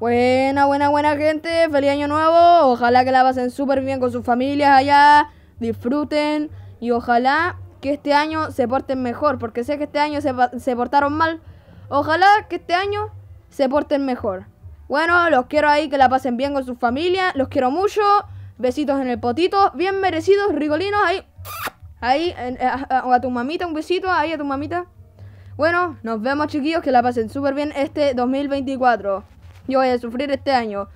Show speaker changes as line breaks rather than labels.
Buena, buena, buena gente, feliz año nuevo. Ojalá que la pasen súper bien con sus familias allá, disfruten y ojalá que este año se porten mejor, porque sé que este año se, portaron mal. Ojalá que este año se porten mejor. Bueno, los quiero ahí, que la pasen bien con sus familias, los quiero mucho. Besitos en el potito, bien merecidos, rigolinos, ahí. Ahí, eh, a, tu mamita, un besito, ahí a tu mamita. Bueno, nos vemos chiquillos, que la pasen súper bien este 2024. Yo voy a sufrir este año.